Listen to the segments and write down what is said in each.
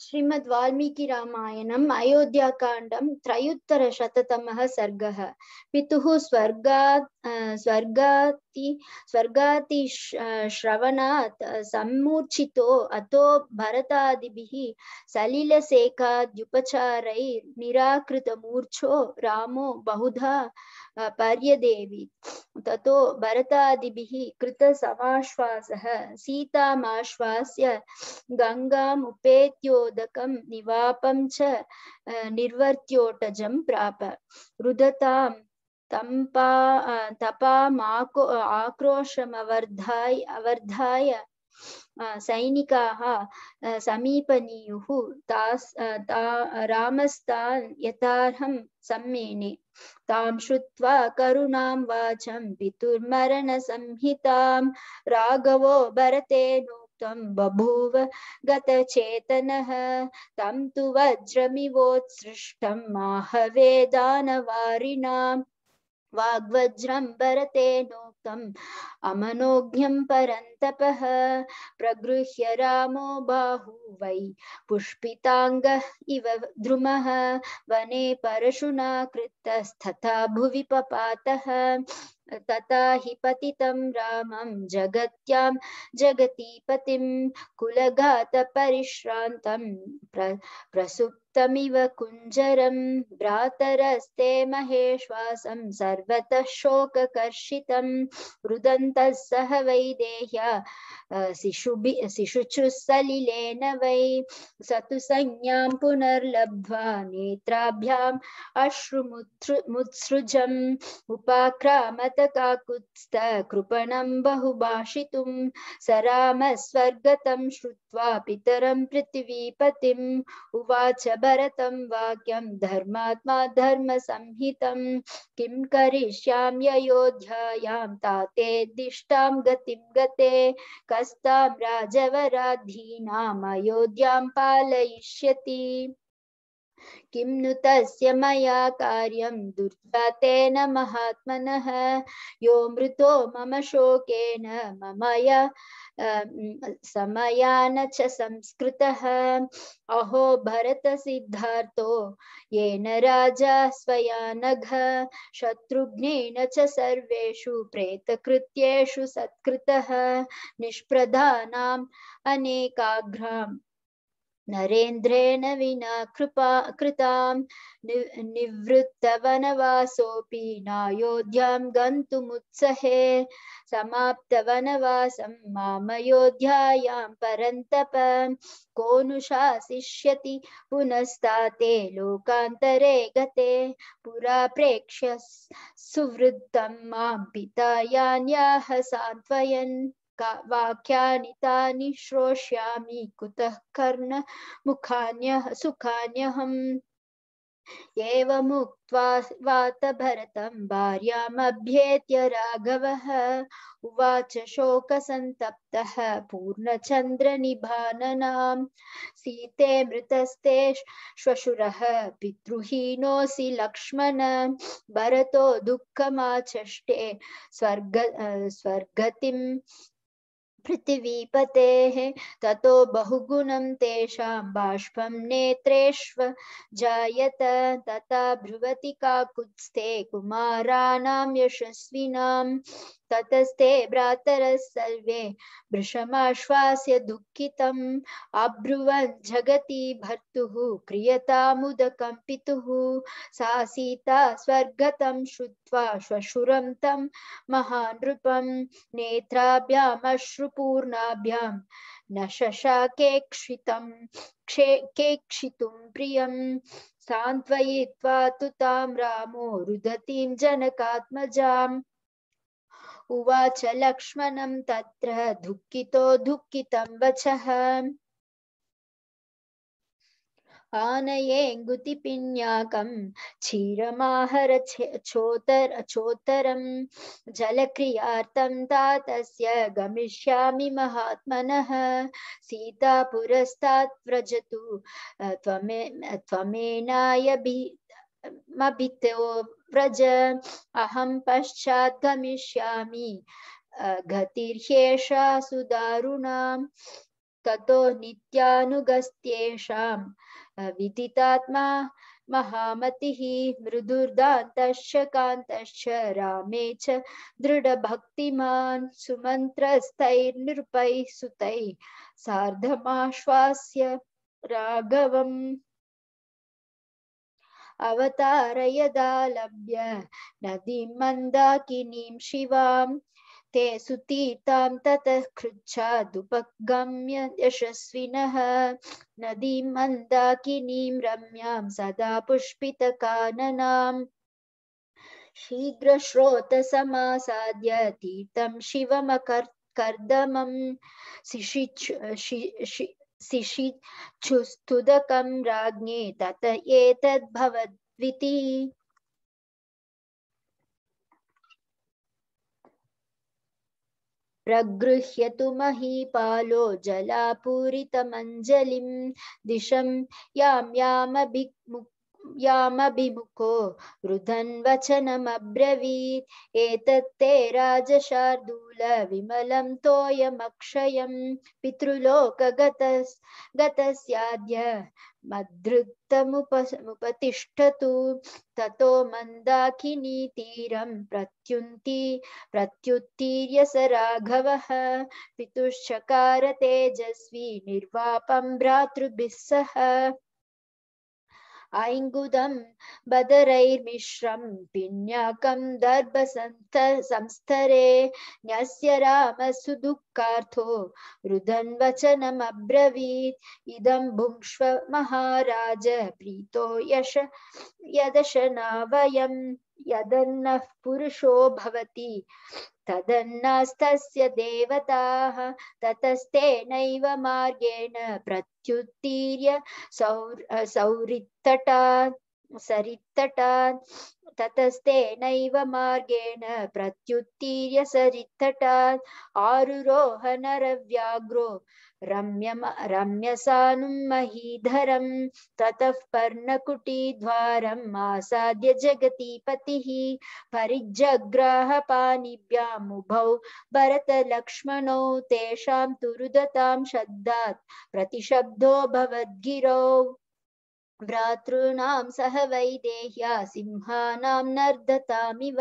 श्रीमद् वाल्मीकि रामायणम् अयोध्याकाण्डं त्रयुत्तरशततमः सर्गः पितुः स्वर्गात् स्वर्गाति स्वर्गाति श्रवणात् सम्मूर्छितो अतो भरतादिभिः सलिलसेकाद्युपचारै निराकृतमूर्छो रामो बहुधा पर्यदेवी ततो भरतादिभिः कृतसमाश्वासः सीतामाश्वास्य गङ्गामुपेत्योदकं निवापं च निर्वर्त्योटजं प्राप रुदतां तम्पा तपामाको आक्रोशमवर्धाय अवर्धाय सैनिक समीपनीयु रामस्तान यथारहम सम्मेने तां श्रुत्वा करुणां वाचं पितुर्मरण संहितां राघवो भरतेनोक्तं बभूव गतचेतनः तं तु वज्रमिवोत्सृष्टम् आहवे दानवारिणां वाग्वज्रं भरतेनो युक्तम् अमनोज्ञम् परन्तपः प्रगृह्य रामो बाहु वै पुष्पिताङ्गः इव द्रुमः वने परशुना कृतस्तथा भुवि पपातः तथा हि पतितं रामं जगत्यां जगतीपतिं कुलघातपरिश्रान्तं प्र प्रसु तमिव कुञ्जरं भ्रातरस्ते महेश्वासं सर्वतः शोककर्षितं रुदन्तः सह वै देह्या शिशुभि शिशुचुसलिलेन वै स तु संज्ञां पुनर्लब्ध्वा नेत्राभ्याम् अश्रुमुत्सृ मुत्सृजम् उपाक्रामत काकुत्स्थ कृपणं बहुभाषितुं सराम रामस्वर्गतं श्रुत्वा पितरं पृथिवीपतिम् उवाच भरतं वाक्यं धर्मात्मा धर्मसंहितं किं करिष्याम्ययोध्यायां तातेदिष्टां गतिं गते कस्तां राजवराधीनामयोध्यां पालयिष्यति किं नु तस्य मया कार्यं दुर्जातेन महात्मनः यो मृतो मम शोकेन ममया अं, समयान च संस्कृतः अहो भरतसिद्धार्थो येन राजा स्वया नघ शत्रुघ्नेन च सर्वेषु प्रेतकृत्येषु सत्कृतः निष्प्रधानाम् अनेकाघ्राम् नरेन्द्रेण विना कृपा कृता निवृत्तवनवासोऽपि नायोध्यां गन्तुमुत्सहे समाप्तवनवासं मामयोध्यायां परन्तप कोऽनुशासिष्यति पुनस्ताते लोकान्तरे गते पुरा प्रेक्ष्य सुवृत्तं मां पिता यान्याः सान्त्वयन् वाक्यानि तानि श्रोष्यामि कुतः कर्ण मुखान्यः सुखान्यहम् एवमुक्त्वा वातभरतं भार्यामभ्येत्य राघवः उवाच शोकसन्तप्तः पूर्णचन्द्रनिभाननां सीते मृतस्ते श्वशुरः पितृहीनोऽसि लक्ष्मण भरतो दुःखमाचष्टे स्वर्ग स्वर्गतिं पृथिवीपतेः ततो बहुगुणं तेषां बाष्पं नेत्रेष्व जायत तथा ब्रुवति काकुत्स्थे कुमाराणां यशस्विनां कतस्ते भ्रातर सर्वे वृषमाश्वास्य दुःखितम् अब्रुवन् जगति क्रियता क्रियतामुदकं पितुः सा सीता स्वर्गत शुवा श्वशुर तम महानृपं नेत्राभ्यामश्रुपूर्णाभ्यां न शशाकेक्षितं क्षे केक्षितुं सान्त्वयित्वा तु तां रामो रुदतीं जनकात्मजाम् उवाच लक्ष्मणं तत्र दुःखितो दुःखितं वचः आनयेङ्गुतिपिण्याकं क्षीरमाहर चोतर चोतरं जलक्रियार्थं तातस्य गमिष्यामि महात्मनः सीता व्रजतु त्वमे त्वमेनाय मभितो व्रज अहम पश्चात गमिष्यामि गतिर्ह्येषा सुदारुणां ततो नित्यानुगस्त्येषां विदितात्मा महामतिः मृदुर्दान्तश्च कान्तश्च रामे च दृढभक्तिमान् सुमन्त्रस्तैर्नृपैः सुतैः सार्धमाश्वास्य राघवम् अवतार यदा लभ्य नदी मंदाकिनी शिवा ते सुतीतां ततः कृच्छादुपगम्य यशस्विनः नदीं मन्दाकिनीं रम्यां सदा पुष्पितकाननाम् शीघ्रश्रोतसमासाद्य तीर्थं शिवमकर् कर्दमं शिशिच शि, शि, शिशि शिशिचुस्तुदकं राज्ञे तत एतद्भवद्विति प्रगृह्यतु महीपालो जलापूरितमञ्जलिं दिशं यां यामभिमुख यामभिमुखो रुदन्वचनमब्रवीत् एतत्ते राजशार्दूलविमलं तोयमक्षयं पितृलोकगतस् गतस्याद्य मदृक्तमुपतिष्ठतु ततो मन्दाकिनी तीरं प्रत्युन्ति प्रत्युत्तीर्य स राघवः पितुश्चकार तेजस्वी निर्वापं भ्रातृभिः ऐङ्गुदं बदरैर्मिश्रं पिण्याकं दर्भसन्त संस्तरे न्यस्य रामसु दुःखार्थो रुदन् वचनमब्रवीत् इदं भुङ्क्ष्व महाराज प्रीतो यश यदशना वयम् यदन्नः पुरुषो भवति तदन्नस्तस्य देवताः ततस्तेनैव मार्गेण प्रत्युत्तीर्य सौर् सौरित्तटात् सरित्तटात् ततस्तेनैव मार्गेण प्रत्युत्तीर्य सरित्तटात् आरुरोहनरव्याघ्रो रम्य रम्यसानुं महीधरं ततः पर्णकुटीद्वारम् आसाद्य जगतीपतिः परिजग्राहपाणिभ्यामुभौ भरतलक्ष्मणौ तेषां तु रुदतां शब्दात् प्रतिशब्दो भवद्गिरौ भ्रातॄणां सह वैदेह्या सिंहानां नर्दतामिव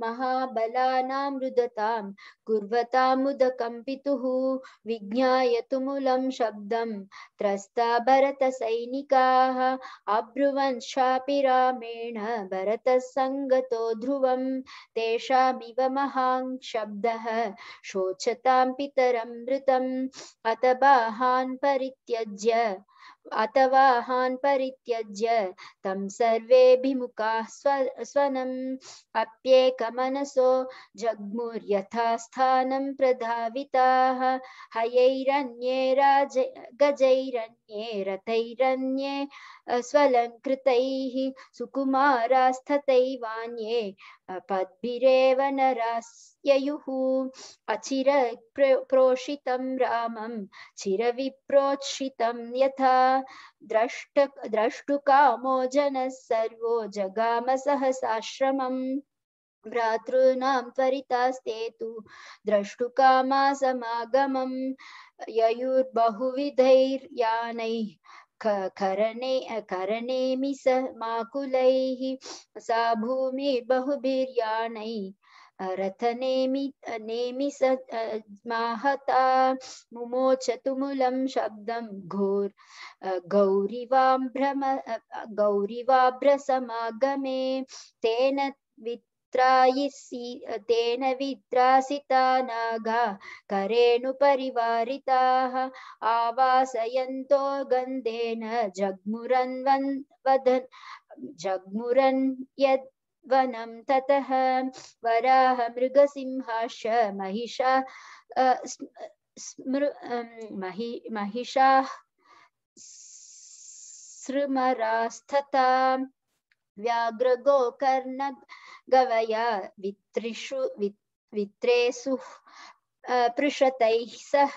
महाबलानामृदतां कुर्वतामुदकम्पितुः विज्ञायतु मूलं शब्दं त्रस्ता भरतसैनिकाः अब्रुवंशापि रामेण भरतसङ्गतो ध्रुवं तेषामिव महान् शब्दः शोचतां पितरं मृतम् अथ बाहान् परित्यज्य अतवाहान् परित्यज्य तं सर्वेऽभिमुखाः स्व स्वनम् अप्येकमनसो जग्मुर्यथास्थानं प्रधाविताः हयैरन्ये राज गजैरन्ये रथैरन्ये स्वलङ्कृतैः सुकुमारास्तथैवान्ये पद्भिरेव नरास् ययुः अचिर प्रोषितं रामं चिरविप्रोक्षितं यथा द्रष्ट द्रष्टुकामो जनः सर्वो जगाम सहसाश्रमम् भ्रातॄणां त्वरितास्ते तु द्रष्टुकामासमागमं ययुर्बहुविधैर्यानैः करणे करणेमि स माकुलैः सा भूमि बहुभिर्याणैः रथ नेमि नेमि मुमोच मुमोचतुमुलं शब्दं घोर गौरीवा भ्रम गौरीवाभ्र वित्रायिसि तेन वित्रासिता नागा करेणुपरिवारिताः आवासयन्तो गन्धेन जग्मुरन् वन् वदन् जग्मुरन् यद् वनं ततः वराह सिंहाश महिषा स्मृ अं, महि महिषा सृमरास्तथा व्याघ्रगोकर्ण गवया वित्रिषु वित्रेषु पृषतैः सह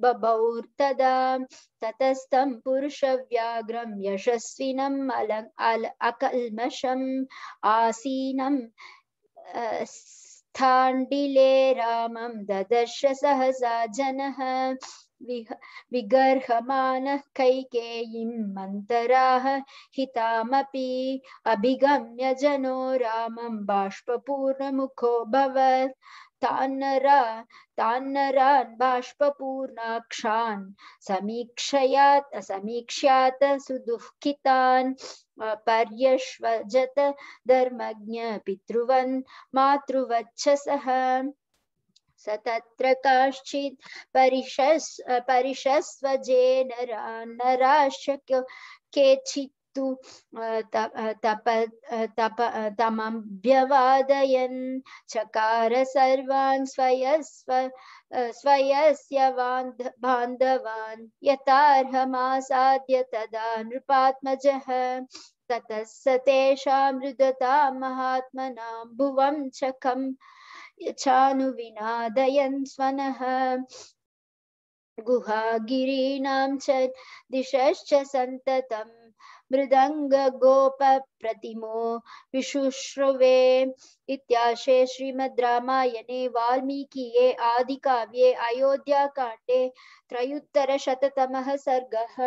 बभौर्तदा ततस्तं पुरुषव्याघ्रं यशस्विनम् अल अल अकल्मषम् आसीनं स्थाण्डिले रामं ददर्श सहसा जनः विगर्हमानः कैकेयीम् अन्तराः हितामपि अभिगम्य जनो रामं बाष्पूर्णमुखोऽभवत् तान्नरान् तान्नरान् बाष्पूर्णाक्षान् समीक्षयात् समीक्ष्यात् सुदुःखितान् पर्यश्वजत धर्मज्ञ पितृवन् मातृवच्छसः स तत्र काश्चित् परिशस् नरा नराश्च केचित् तु तप तप तमभ्यवादयन् चकार सर्वान् स्वयस्व स्वयस्य बान्धवान् यथार्हमासाद्य तदा नृपात्मजः ततः स तेषां मृदतां महात्मनां भुवं चकं चानुविनादयन् स्वनः गुहागिरीणां च दिशश्च सन्ततम् मृदंग मृदङ्गगोपप्रतिमो विशुश्रुवे इत्याशे श्रीमद् रामायणे वाल्मीकिये आदिकाव्ये अयोध्याकाण्डे त्रयुत्तरशततमः सर्गः